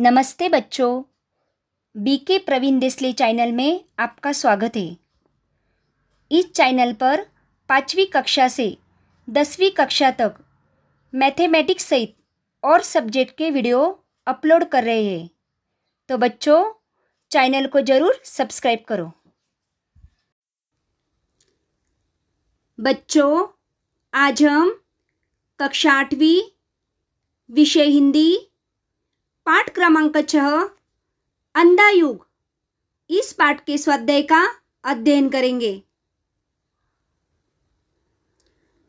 नमस्ते बच्चों BK Praveen देसले channel में आपका स्वागत है इस चैनल पर पाँचवीं कक्षा से दसवीं कक्षा तक मैथमेटिक्स सहित और सब्जेक्ट के वीडियो अपलोड कर रहे हैं तो बच्चों चैनल को ज़रूर सब्सक्राइब करो बच्चों आज हम कक्षा आठवीं विषय हिंदी पाठ क्रमांक छह अंधायुग इस पाठ के स्वाध्याय का अध्ययन करेंगे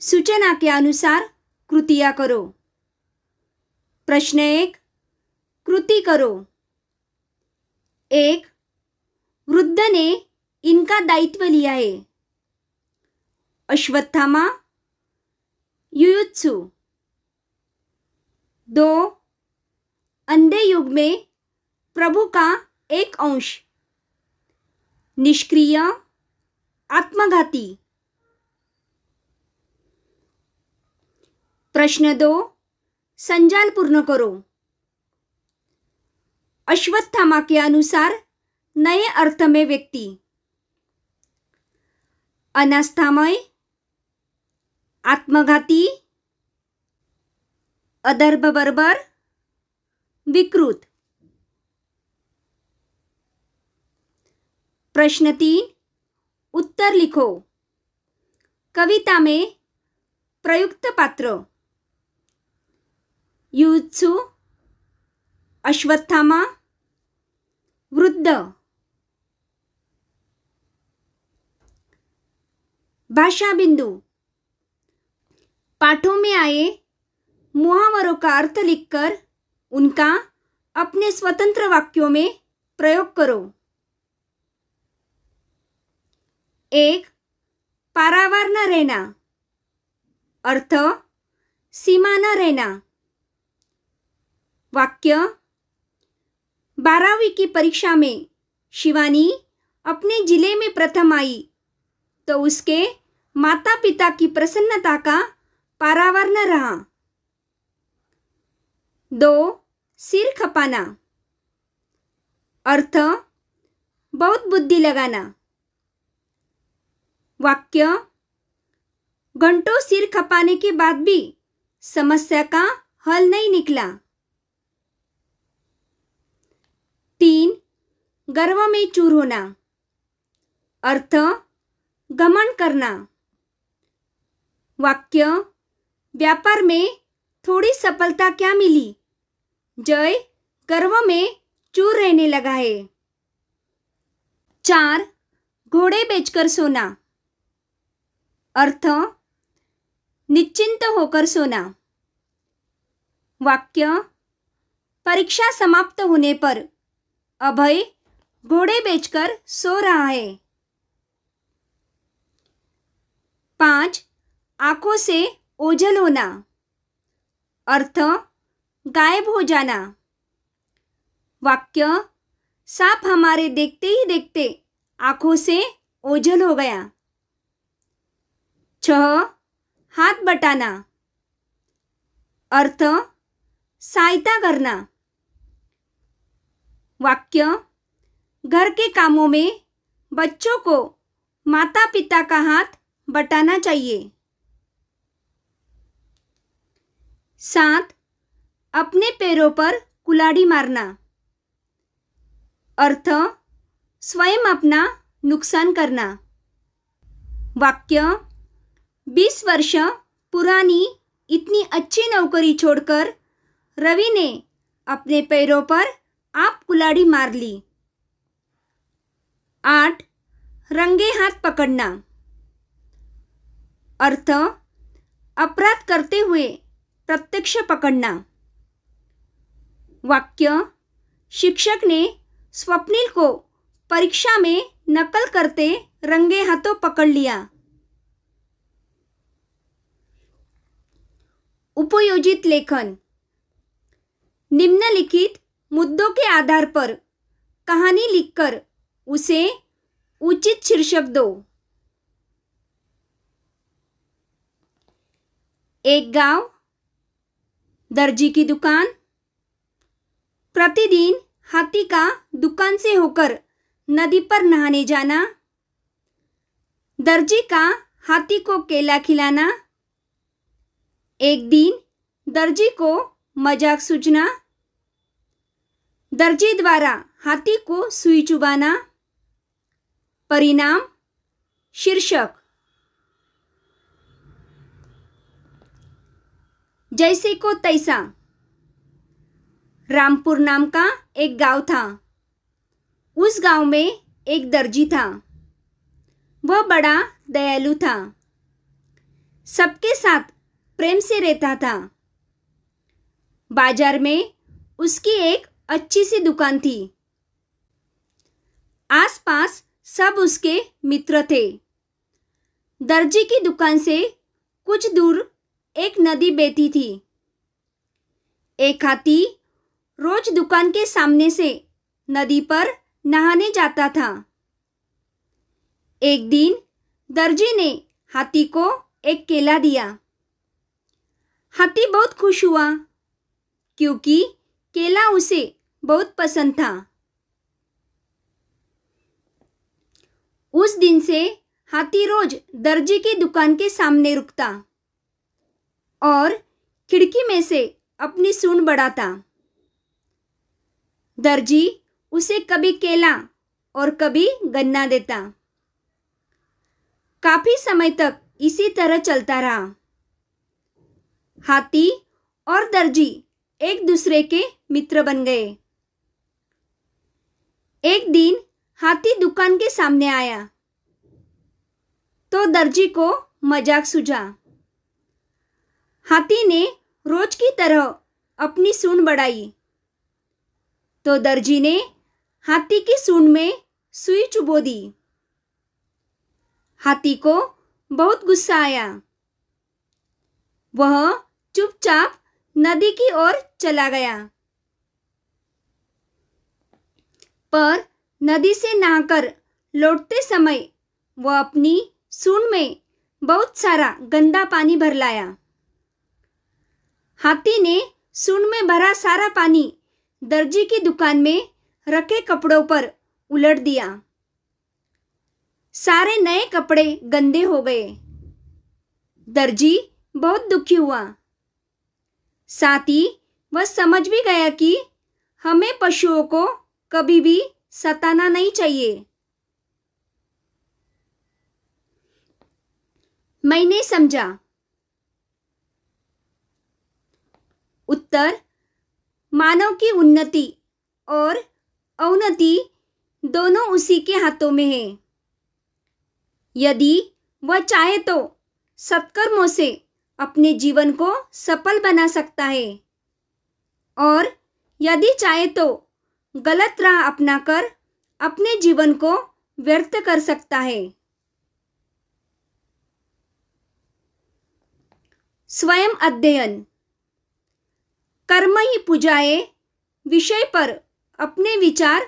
सूचना के अनुसार कृतियां करो प्रश्न एक कृति करो एक वृद्ध ने इनका दायित्व लिया है अश्वत्थामा युयुत्सु दो युग में प्रभु का एक अंश निष्क्रिय आत्मघाती प्रश्न दो संजाल पूर्ण करो अश्वत्थामा के अनुसार नए अर्थ में व्यक्ति अनास्थामय आत्मघाती अदर्भ बर्बर विकृत प्रश्न तीन उत्तर लिखो कविता में प्रयुक्त पात्र युत्सु अश्वत्थामा वृद्ध भाषा बिंदु पाठों में आए मुहावरों का अर्थ लिखकर उनका अपने स्वतंत्र वाक्यों में प्रयोग करो एक पारावार न रहना अर्थ सीमा न रहना वाक्य बारहवीं की परीक्षा में शिवानी अपने जिले में प्रथम आई तो उसके माता पिता की प्रसन्नता का पारावार न रहा दो सिर खपाना अर्थ बहुत बुद्धि लगाना वाक्य घंटों सिर खपाने के बाद भी समस्या का हल नहीं निकला तीन गर्व में चूर होना अर्थ गमन करना वाक्य व्यापार में थोड़ी सफलता क्या मिली जय कर्म में चूर रहने लगा है चार घोड़े बेचकर सोना अर्थ निश्चिंत होकर सोना वाक्य परीक्षा समाप्त होने पर अभय घोड़े बेचकर सो रहा है पांच आंखों से ओझल होना अर्थ गायब हो जाना वाक्य सांप हमारे देखते ही देखते आंखों से ओझल हो गया छह हाथ बटाना अर्थ सहायता करना वाक्य घर के कामों में बच्चों को माता पिता का हाथ बटाना चाहिए सात अपने पैरों पर कुलाड़ी मारना अर्थ स्वयं अपना नुकसान करना वाक्य बीस वर्ष पुरानी इतनी अच्छी नौकरी छोड़कर रवि ने अपने पैरों पर आप कुलाड़ी मार ली आठ रंगे हाथ पकड़ना अर्थ अपराध करते हुए प्रत्यक्ष पकड़ना वाक्य शिक्षक ने स्वप्निल को परीक्षा में नकल करते रंगे हाथों पकड़ लिया उपयोजित लेखन निम्नलिखित मुद्दों के आधार पर कहानी लिखकर उसे उचित शीर्षक दो एक गांव दर्जी की दुकान प्रतिदिन हाथी का दुकान से होकर नदी पर नहाने जाना दर्जी का हाथी को केला खिलाना एक दिन दर्जी को मजाक सूझना दर्जी द्वारा हाथी को सुई चुबाना परिणाम शीर्षक जैसे को तैसा रामपुर नाम का एक गांव था उस गांव में एक दर्जी था वह बड़ा दयालु था सबके साथ प्रेम से रहता था बाजार में उसकी एक अच्छी सी दुकान थी आसपास सब उसके मित्र थे दर्जी की दुकान से कुछ दूर एक नदी बहती थी एक हाथी रोज दुकान के सामने से नदी पर नहाने जाता था एक दिन दर्जी ने हाथी को एक केला दिया हाथी बहुत खुश हुआ क्योंकि केला उसे बहुत पसंद था उस दिन से हाथी रोज दर्जी की दुकान के सामने रुकता और खिड़की में से अपनी सुन बढ़ाता दर्जी उसे कभी केला और कभी गन्ना देता काफी समय तक इसी तरह चलता रहा हाथी और दर्जी एक दूसरे के मित्र बन गए एक दिन हाथी दुकान के सामने आया तो दर्जी को मजाक सूझा हाथी ने रोज की तरह अपनी सुन बढ़ाई तो दर्जी ने हाथी की सूंड में सुई चुबो दी हाथी को बहुत गुस्सा आया वह चुपचाप नदी की ओर चला गया पर नदी से नहाकर लौटते समय वह अपनी सूंड में बहुत सारा गंदा पानी भर लाया हाथी ने सूंड में भरा सारा पानी दर्जी की दुकान में रखे कपड़ों पर उलट दिया सारे नए कपड़े गंदे हो गए दर्जी बहुत दुखी हुआ साथ ही वह समझ भी गया कि हमें पशुओं को कभी भी सताना नहीं चाहिए मैंने समझा उत्तर मानव की उन्नति और अवनति दोनों उसी के हाथों में है यदि वह चाहे तो सत्कर्मों से अपने जीवन को सफल बना सकता है और यदि चाहे तो गलत राह अपनाकर अपने जीवन को व्यर्थ कर सकता है स्वयं अध्ययन कर्म ही पूजाए विषय पर अपने विचार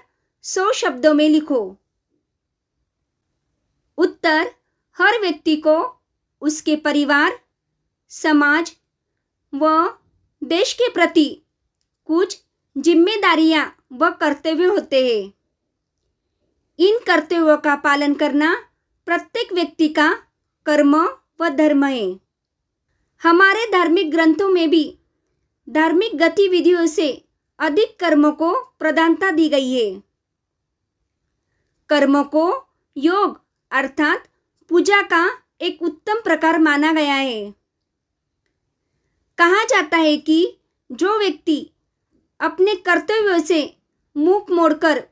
सौ शब्दों में लिखो उत्तर हर व्यक्ति को उसके परिवार समाज व देश के प्रति कुछ जिम्मेदारियां व कर्तव्य होते हैं इन कर्तव्यों का पालन करना प्रत्येक व्यक्ति का कर्म व धर्म है हमारे धार्मिक ग्रंथों में भी धार्मिक गतिविधियों से अधिक कर्मों को प्रधानता दी गई है कर्मों को योग अर्थात पूजा का एक उत्तम प्रकार माना गया है कहा जाता है कि जो व्यक्ति अपने कर्तव्यों से मुख मोड़कर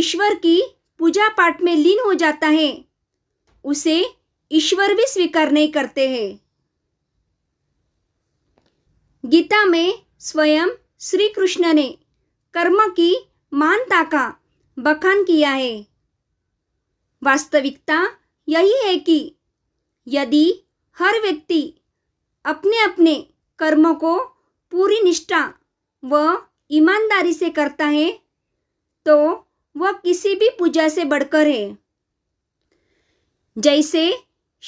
ईश्वर की पूजा पाठ में लीन हो जाता है उसे ईश्वर भी स्वीकार नहीं करते हैं गीता में स्वयं श्री कृष्ण ने कर्म की मानता का बखान किया है वास्तविकता यही है कि यदि हर व्यक्ति अपने अपने कर्म को पूरी निष्ठा व ईमानदारी से करता है तो वह किसी भी पूजा से बढ़कर है जैसे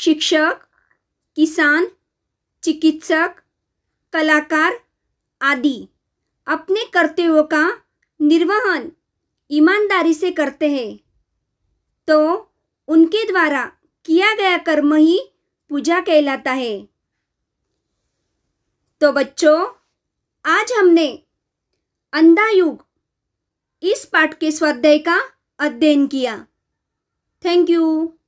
शिक्षक किसान चिकित्सक कलाकार आदि अपने कर्तव्यों का निर्वहन ईमानदारी से करते हैं तो उनके द्वारा किया गया कर्म ही पूजा कहलाता है तो बच्चों आज हमने अंधायुग इस पाठ के स्वाध्याय का अध्ययन किया थैंक यू